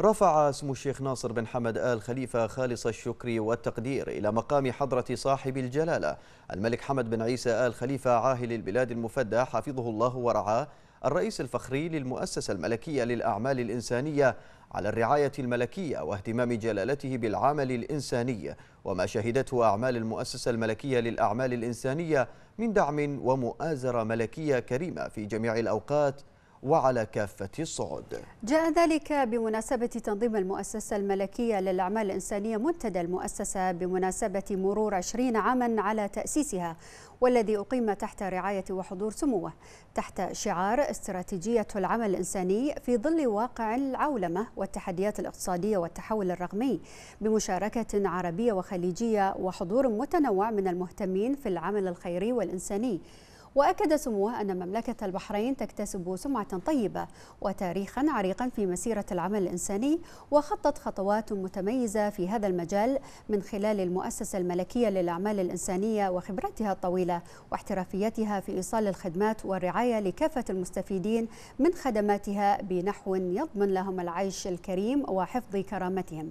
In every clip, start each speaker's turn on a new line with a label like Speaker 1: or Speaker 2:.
Speaker 1: رفع اسم الشيخ ناصر بن حمد آل خليفة خالص الشكر والتقدير إلى مقام حضرة صاحب الجلالة الملك حمد بن عيسى آل خليفة عاهل البلاد المفدى حفظه الله ورعاه الرئيس الفخري للمؤسسة الملكية للأعمال الإنسانية على الرعاية الملكية واهتمام جلالته بالعمل الإنساني وما شهدته أعمال المؤسسة الملكية للأعمال الإنسانية من دعم ومؤازرة ملكية كريمة في جميع الأوقات وعلى كافة الصعود
Speaker 2: جاء ذلك بمناسبة تنظيم المؤسسة الملكية للأعمال الإنسانية منتدى المؤسسة بمناسبة مرور 20 عاما على تأسيسها والذي أقيم تحت رعاية وحضور سموه تحت شعار استراتيجية العمل الإنساني في ظل واقع العولمة والتحديات الاقتصادية والتحول الرقمي بمشاركة عربية وخليجية وحضور متنوع من المهتمين في العمل الخيري والإنساني وأكد سموه أن مملكة البحرين تكتسب سمعة طيبة وتاريخا عريقا في مسيرة العمل الإنساني وخطت خطوات متميزة في هذا المجال من خلال المؤسسة الملكية للأعمال الإنسانية وخبرتها الطويلة واحترافيتها في إيصال الخدمات والرعاية لكافة المستفيدين من خدماتها بنحو يضمن لهم العيش الكريم وحفظ كرامتهم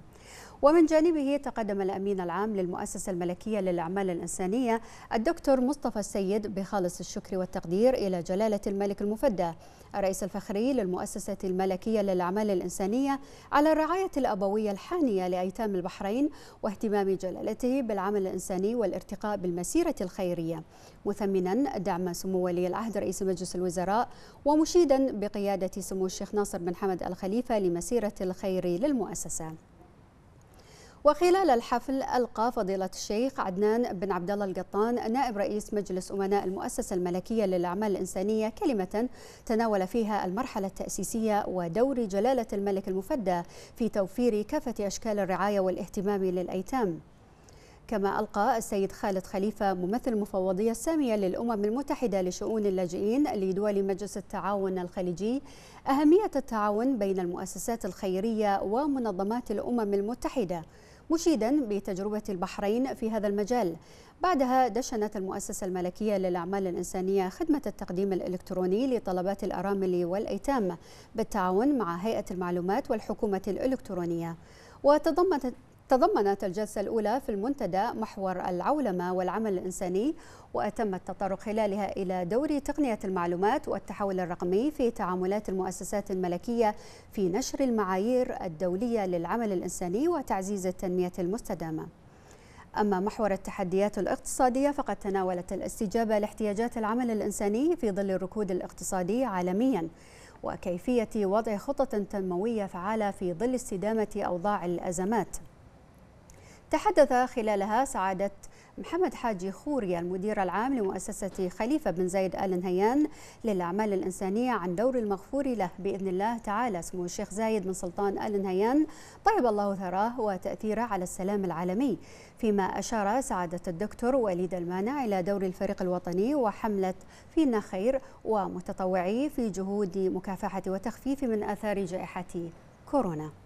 Speaker 2: ومن جانبه تقدم الأمين العام للمؤسسة الملكية للأعمال الإنسانية الدكتور مصطفى السيد بخالص الشكر والتقدير إلى جلالة الملك المفدى الرئيس الفخري للمؤسسة الملكية للأعمال الإنسانية على الرعاية الأبوية الحانية لأيتام البحرين واهتمام جلالته بالعمل الإنساني والارتقاء بالمسيرة الخيرية مثمنا دعم سمو ولي العهد رئيس مجلس الوزراء ومشيدا بقيادة سمو الشيخ ناصر بن حمد الخليفة لمسيرة الخير للمؤسسة وخلال الحفل ألقى فضيلة الشيخ عدنان بن عبد الله القطان نائب رئيس مجلس أمناء المؤسسة الملكية للأعمال الإنسانية كلمة تناول فيها المرحلة التأسيسية ودور جلالة الملك المفدى في توفير كافة أشكال الرعاية والاهتمام للأيتام كما ألقى السيد خالد خليفة ممثل المفوضية السامية للأمم المتحدة لشؤون اللاجئين لدول مجلس التعاون الخليجي أهمية التعاون بين المؤسسات الخيرية ومنظمات الأمم المتحدة مشيدا بتجربة البحرين في هذا المجال بعدها دشنت المؤسسة الملكية للأعمال الإنسانية خدمة التقديم الإلكتروني لطلبات الأرامل والأيتام بالتعاون مع هيئة المعلومات والحكومة الإلكترونية وتضمنت تضمنت الجلسة الأولى في المنتدى محور العولمة والعمل الإنساني وأتم التطرق خلالها إلى دور تقنية المعلومات والتحول الرقمي في تعاملات المؤسسات الملكية في نشر المعايير الدولية للعمل الإنساني وتعزيز التنمية المستدامة أما محور التحديات الاقتصادية فقد تناولت الاستجابة لاحتياجات العمل الإنساني في ظل الركود الاقتصادي عالمياً وكيفية وضع خطط تنموية فعالة في ظل استدامة أوضاع الأزمات تحدث خلالها سعادة محمد حاجي خوري المدير العام لمؤسسة خليفة بن زايد آل نهيان للأعمال الإنسانية عن دور المغفور له بإذن الله تعالى سمو الشيخ زايد بن سلطان آل نهيان طيب الله ثراه وتأثيره على السلام العالمي فيما أشار سعادة الدكتور وليد المانع إلى دور الفريق الوطني وحملة فينا خير ومتطوعيه في جهود مكافحة وتخفيف من آثار جائحة كورونا